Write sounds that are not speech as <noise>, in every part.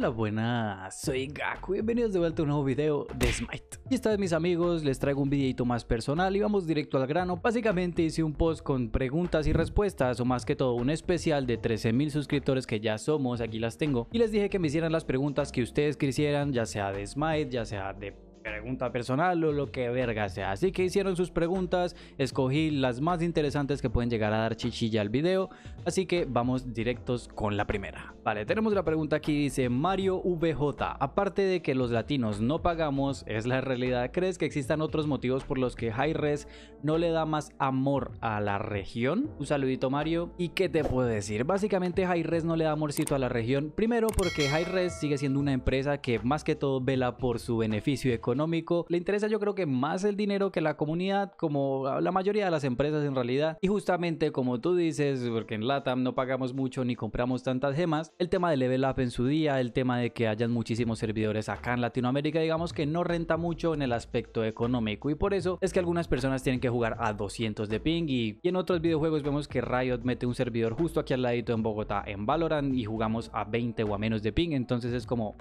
Hola buenas, soy Gaku, bienvenidos de vuelta a un nuevo video de Smite Y esta vez mis amigos, les traigo un videito más personal y vamos directo al grano Básicamente hice un post con preguntas y respuestas o más que todo un especial de 13.000 suscriptores que ya somos, aquí las tengo Y les dije que me hicieran las preguntas que ustedes quisieran, ya sea de Smite, ya sea de pregunta personal o lo que verga sea. Así que hicieron sus preguntas, escogí las más interesantes que pueden llegar a dar chichilla al video, así que vamos directos con la primera. Vale, tenemos la pregunta aquí, dice Mario VJ, aparte de que los latinos no pagamos, es la realidad, ¿crees que existan otros motivos por los que hi Res no le da más amor a la región? Un saludito Mario, ¿y qué te puedo decir? Básicamente hi Res no le da amorcito a la región, primero porque hi Res sigue siendo una empresa que más que todo vela por su beneficio económico económico. Le interesa yo creo que más el dinero que la comunidad, como la mayoría de las empresas en realidad. Y justamente como tú dices, porque en LATAM no pagamos mucho ni compramos tantas gemas, el tema de level up en su día, el tema de que hayan muchísimos servidores acá en Latinoamérica, digamos que no renta mucho en el aspecto económico. Y por eso es que algunas personas tienen que jugar a 200 de ping y, y en otros videojuegos vemos que Riot mete un servidor justo aquí al ladito en Bogotá en Valorant y jugamos a 20 o a menos de ping. Entonces es como,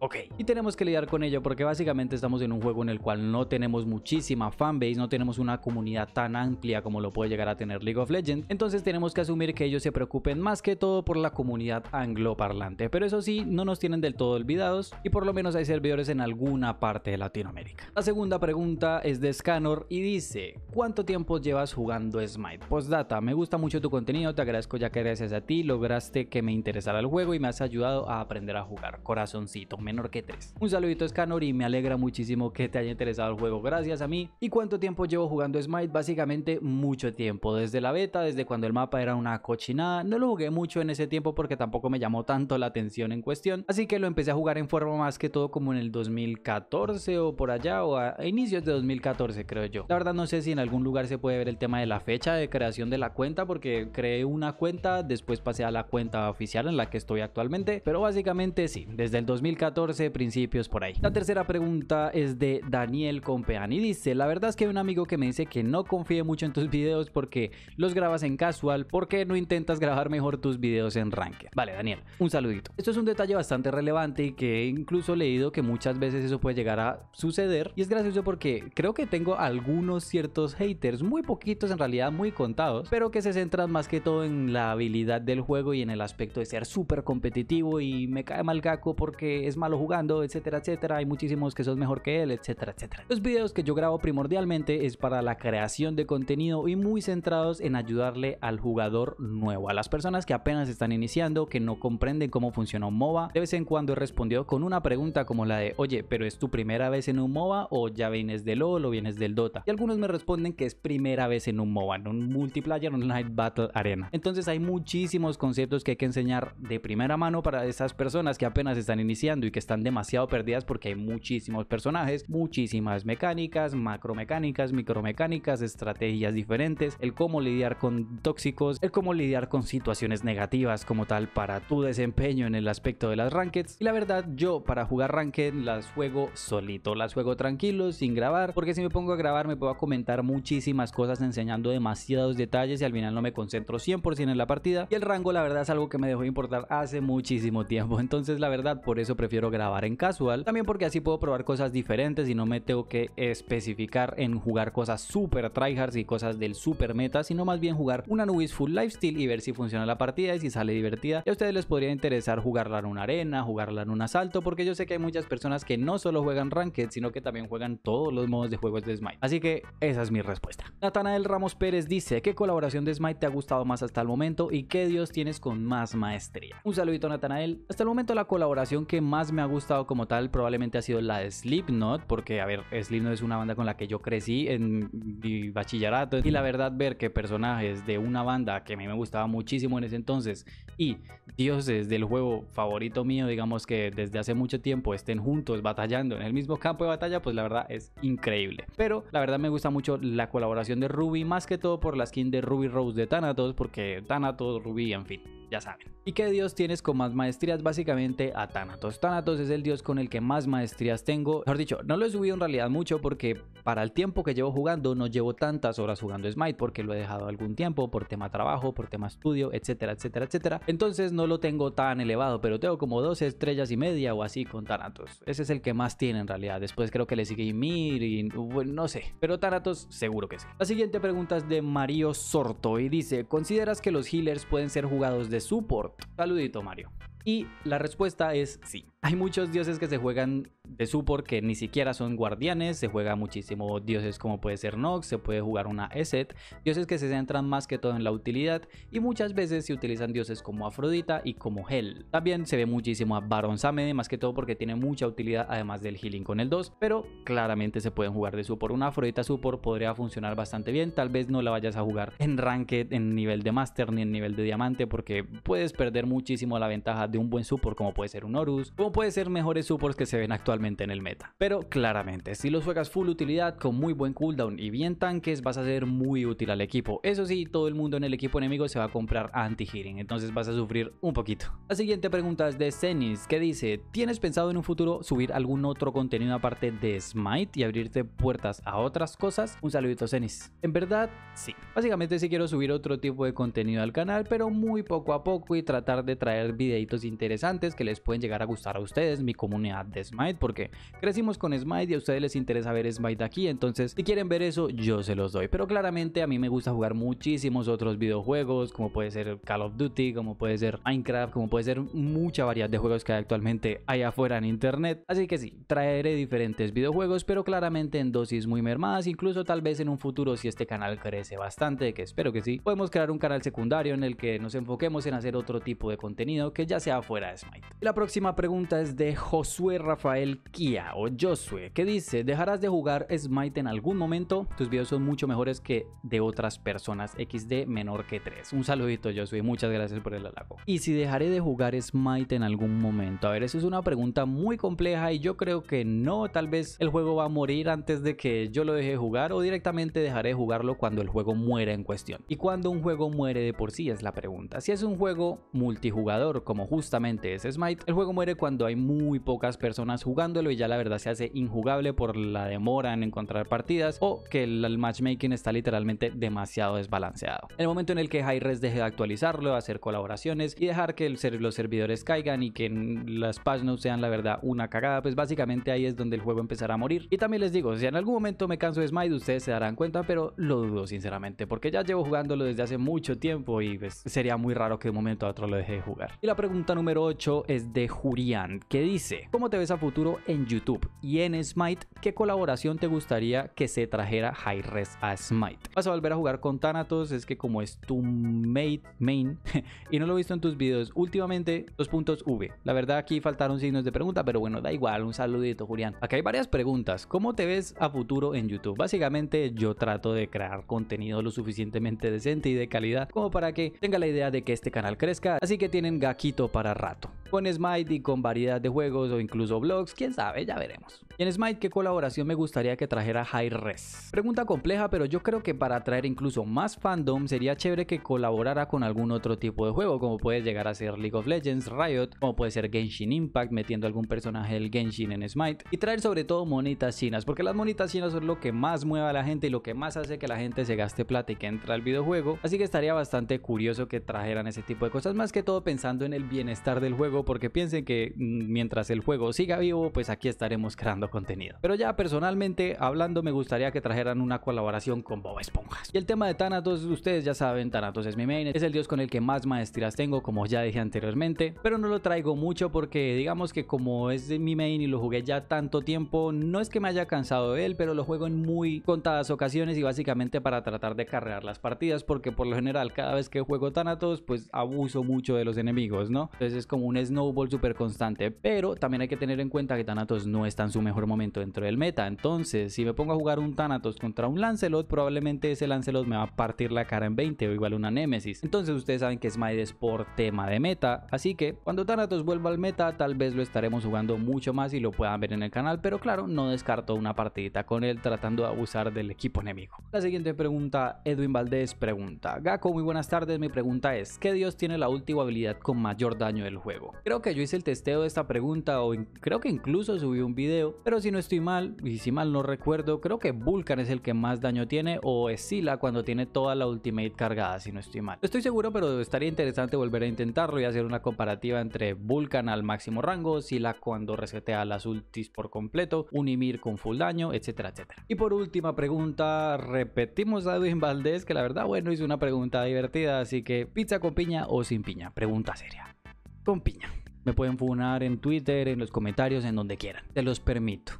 Ok. Y tenemos que lidiar con ello porque básicamente estamos en un juego en el cual no tenemos muchísima fanbase, no tenemos una comunidad tan amplia como lo puede llegar a tener League of Legends. Entonces tenemos que asumir que ellos se preocupen más que todo por la comunidad angloparlante. Pero eso sí, no nos tienen del todo olvidados y por lo menos hay servidores en alguna parte de Latinoamérica. La segunda pregunta es de Scanor y dice, ¿cuánto tiempo llevas jugando Smite? Postdata, me gusta mucho tu contenido, te agradezco ya que gracias a ti lograste que me interesara el juego y me has ayudado a aprender a jugar. Corazoncito menor que 3. Un saludito Scanor y me alegra muchísimo que te haya interesado el juego gracias a mí. ¿Y cuánto tiempo llevo jugando Smite? Básicamente mucho tiempo, desde la beta, desde cuando el mapa era una cochinada, no lo jugué mucho en ese tiempo porque tampoco me llamó tanto la atención en cuestión, así que lo empecé a jugar en forma más que todo como en el 2014 o por allá o a inicios de 2014 creo yo. La verdad no sé si en algún lugar se puede ver el tema de la fecha de creación de la cuenta porque creé una cuenta, después pasé a la cuenta oficial en la que estoy actualmente, pero básicamente sí, desde el 2014 14 principios por ahí. La tercera pregunta es de Daniel compeani y dice, la verdad es que hay un amigo que me dice que no confíe mucho en tus videos porque los grabas en casual, porque no intentas grabar mejor tus videos en ranking Vale, Daniel, un saludito. Esto es un detalle bastante relevante y que he incluso leído que muchas veces eso puede llegar a suceder y es gracioso porque creo que tengo algunos ciertos haters, muy poquitos en realidad, muy contados, pero que se centran más que todo en la habilidad del juego y en el aspecto de ser súper competitivo y me cae mal caco porque es malo jugando, etcétera, etcétera. Hay muchísimos que sos mejor que él, etcétera, etcétera. Los videos que yo grabo primordialmente es para la creación de contenido y muy centrados en ayudarle al jugador nuevo, a las personas que apenas están iniciando, que no comprenden cómo funciona un MOBA. De vez en cuando he respondido con una pregunta como la de, oye, pero es tu primera vez en un MOBA o ya vienes de LOL o vienes del Dota. Y algunos me responden que es primera vez en un MOBA, en un multiplayer online battle arena. Entonces hay muchísimos conceptos que hay que enseñar de primera mano para esas personas que apenas están iniciando y que están demasiado perdidas porque hay muchísimos personajes, muchísimas mecánicas, macromecánicas, micromecánicas, estrategias diferentes, el cómo lidiar con tóxicos, el cómo lidiar con situaciones negativas como tal para tu desempeño en el aspecto de las rankeds. Y la verdad, yo para jugar ranked las juego solito, las juego tranquilo, sin grabar, porque si me pongo a grabar me puedo comentar muchísimas cosas enseñando demasiados detalles y al final no me concentro 100% en la partida. Y el rango la verdad es algo que me dejó importar hace muchísimo tiempo, <laughs> entonces la verdad por eso prefiero grabar en casual. También porque así puedo probar cosas diferentes y no me tengo que especificar en jugar cosas super tryhards y cosas del super meta, sino más bien jugar una Nubis full lifestyle y ver si funciona la partida y si sale divertida. Y a ustedes les podría interesar jugarla en una arena, jugarla en un asalto, porque yo sé que hay muchas personas que no solo juegan Ranked, sino que también juegan todos los modos de juegos de Smite. Así que esa es mi respuesta. Natanael Ramos Pérez dice, ¿qué colaboración de Smite te ha gustado más hasta el momento y qué dios tienes con más maestría? Un saludito Natanael. Hasta el momento la colaboración que más me ha gustado como tal probablemente ha sido la de Slipknot, porque a ver, Slipknot es una banda con la que yo crecí en mi bachillerato y la verdad ver que personajes de una banda que a mí me gustaba muchísimo en ese entonces y dioses del juego favorito mío, digamos que desde hace mucho tiempo estén juntos batallando en el mismo campo de batalla, pues la verdad es increíble. Pero la verdad me gusta mucho la colaboración de Ruby, más que todo por la skin de Ruby Rose de Thanatos, porque Thanatos, Ruby, en fin ya saben. ¿Y qué dios tienes con más maestrías? Básicamente a Thanatos. Thanatos es el dios con el que más maestrías tengo. Mejor dicho, no lo he subido en realidad mucho porque para el tiempo que llevo jugando no llevo tantas horas jugando Smite porque lo he dejado algún tiempo por tema trabajo, por tema estudio, etcétera, etcétera, etcétera. Entonces no lo tengo tan elevado, pero tengo como dos estrellas y media o así con Thanatos. Ese es el que más tiene en realidad. Después creo que le sigue Ymir y bueno, no sé. Pero Thanatos seguro que sí. La siguiente pregunta es de Mario Sorto y dice, ¿consideras que los healers pueden ser jugados de support? Saludito, Mario. Y la respuesta es sí. Hay muchos dioses que se juegan de support que ni siquiera son guardianes, se juega muchísimo dioses como puede ser Nox, se puede jugar una Eset, dioses que se centran más que todo en la utilidad y muchas veces se utilizan dioses como Afrodita y como Hel. También se ve muchísimo a Baron Samedi, más que todo porque tiene mucha utilidad además del healing con el 2, pero claramente se pueden jugar de support. Una Afrodita support podría funcionar bastante bien, tal vez no la vayas a jugar en ranked, en nivel de master ni en nivel de diamante porque puedes perder muchísimo la ventaja de un buen support como puede ser un Horus, puede ser mejores supports que se ven actualmente en el meta. Pero claramente, si los juegas full utilidad con muy buen cooldown y bien tanques, vas a ser muy útil al equipo. Eso sí, todo el mundo en el equipo enemigo se va a comprar anti-healing, entonces vas a sufrir un poquito. La siguiente pregunta es de Zenis, que dice, ¿tienes pensado en un futuro subir algún otro contenido aparte de Smite y abrirte puertas a otras cosas? Un saludito Zenis. En verdad, sí. Básicamente sí quiero subir otro tipo de contenido al canal, pero muy poco a poco y tratar de traer videitos interesantes que les pueden llegar a gustar a ustedes, mi comunidad de Smite, porque crecimos con Smite y a ustedes les interesa ver Smite aquí, entonces si quieren ver eso yo se los doy. Pero claramente a mí me gusta jugar muchísimos otros videojuegos, como puede ser Call of Duty, como puede ser Minecraft, como puede ser mucha variedad de juegos que hay actualmente allá afuera en internet. Así que sí, traeré diferentes videojuegos, pero claramente en dosis muy mermadas, incluso tal vez en un futuro si este canal crece bastante, que espero que sí, podemos crear un canal secundario en el que nos enfoquemos en hacer otro tipo de contenido que ya sea fuera de Smite. La próxima pregunta es de Josué Rafael Kia o Josué, que dice, ¿dejarás de jugar Smite en algún momento? Tus videos son mucho mejores que de otras personas XD menor que 3. Un saludito Josué, muchas gracias por el halago. Y si dejaré de jugar Smite en algún momento, a ver, esa es una pregunta muy compleja y yo creo que no, tal vez el juego va a morir antes de que yo lo deje jugar o directamente dejaré de jugarlo cuando el juego muera en cuestión. ¿Y cuando un juego muere de por sí es la pregunta? Si es un juego multijugador como justamente es Smite, el juego muere cuando hay muy pocas personas jugándolo y ya la verdad se hace injugable por la demora en encontrar partidas o que el matchmaking está literalmente demasiado desbalanceado. En el momento en el que hi deje de actualizarlo, hacer colaboraciones y dejar que los servidores caigan y que las patch notes sean la verdad una cagada, pues básicamente ahí es donde el juego empezará a morir. Y también les digo, si en algún momento me canso de Smite, ustedes se darán cuenta, pero lo dudo sinceramente, porque ya llevo jugándolo desde hace mucho tiempo y pues, sería muy raro que de un momento a otro lo deje de jugar. Y la pregunta número 8 es de Jurian que dice, ¿cómo te ves a futuro en YouTube? Y en Smite, ¿qué colaboración te gustaría que se trajera High Res a Smite? Vas a volver a jugar con Thanatos, es que como es tu mate main <laughs> y no lo he visto en tus videos últimamente, Dos puntos V. La verdad aquí faltaron signos de pregunta, pero bueno, da igual, un saludito Julián. Acá hay varias preguntas, ¿cómo te ves a futuro en YouTube? Básicamente yo trato de crear contenido lo suficientemente decente y de calidad como para que tenga la idea de que este canal crezca, así que tienen gaquito para rato con Smite y con variedad de juegos o incluso blogs, quién sabe, ya veremos. Y en Smite, ¿qué colaboración me gustaría que trajera High Res? Pregunta compleja, pero yo creo que para atraer incluso más fandom sería chévere que colaborara con algún otro tipo de juego, como puede llegar a ser League of Legends, Riot, como puede ser Genshin Impact, metiendo algún personaje del Genshin en Smite, y traer sobre todo monitas chinas, porque las monitas chinas son lo que más mueve a la gente y lo que más hace que la gente se gaste plata y que entra al videojuego, así que estaría bastante curioso que trajeran ese tipo de cosas, más que todo pensando en el bienestar del juego, porque piensen que mm, mientras el juego siga vivo, pues aquí estaremos creando contenido. Pero ya personalmente hablando, me gustaría que trajeran una colaboración con Bob Esponjas, Y el tema de Thanatos, ustedes ya saben, Thanatos es mi main, es el dios con el que más maestrías tengo, como ya dije anteriormente, pero no lo traigo mucho porque digamos que como es mi main y lo jugué ya tanto tiempo, no es que me haya cansado de él, pero lo juego en muy contadas ocasiones y básicamente para tratar de carrear las partidas, porque por lo general cada vez que juego Thanatos, pues abuso mucho de los enemigos, ¿no? Entonces es como un snowball súper constante, pero también hay que tener en cuenta que Thanatos no es tan su mejor mejor momento dentro del meta. Entonces, si me pongo a jugar un Thanatos contra un Lancelot, probablemente ese Lancelot me va a partir la cara en 20 o igual una Nemesis. Entonces, ustedes saben que Smite es por tema de meta. Así que cuando Thanatos vuelva al meta, tal vez lo estaremos jugando mucho más y lo puedan ver en el canal. Pero claro, no descarto una partidita con él tratando de abusar del equipo enemigo. La siguiente pregunta, Edwin Valdés pregunta: Gaco, muy buenas tardes. Mi pregunta es: ¿Qué dios tiene la última habilidad con mayor daño del juego? Creo que yo hice el testeo de esta pregunta o creo que incluso subí un video pero si no estoy mal, y si mal no recuerdo, creo que Vulcan es el que más daño tiene o Escila cuando tiene toda la ultimate cargada, si no estoy mal. Estoy seguro, pero estaría interesante volver a intentarlo y hacer una comparativa entre Vulcan al máximo rango, Sila cuando resetea las ultis por completo, Unimir con full daño, etcétera, etcétera. Y por última pregunta, repetimos a Edwin Valdés, que la verdad, bueno, hizo una pregunta divertida, así que pizza con piña o sin piña, pregunta seria. Con piña. Me pueden funar en Twitter, en los comentarios, en donde quieran. Te los permito.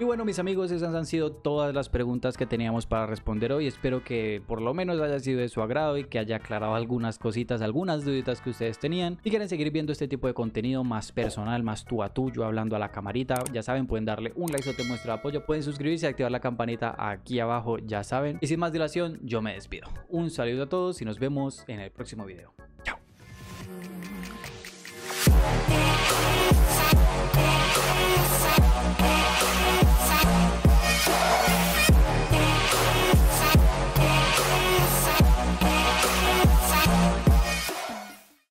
Y bueno, mis amigos, esas han sido todas las preguntas que teníamos para responder hoy. Espero que por lo menos haya sido de su agrado y que haya aclarado algunas cositas, algunas duditas que ustedes tenían. Si quieren seguir viendo este tipo de contenido más personal, más tú a tú, yo hablando a la camarita, ya saben, pueden darle un like o te muestra apoyo. Pueden suscribirse y activar la campanita aquí abajo, ya saben. Y sin más dilación, yo me despido. Un saludo a todos y nos vemos en el próximo video.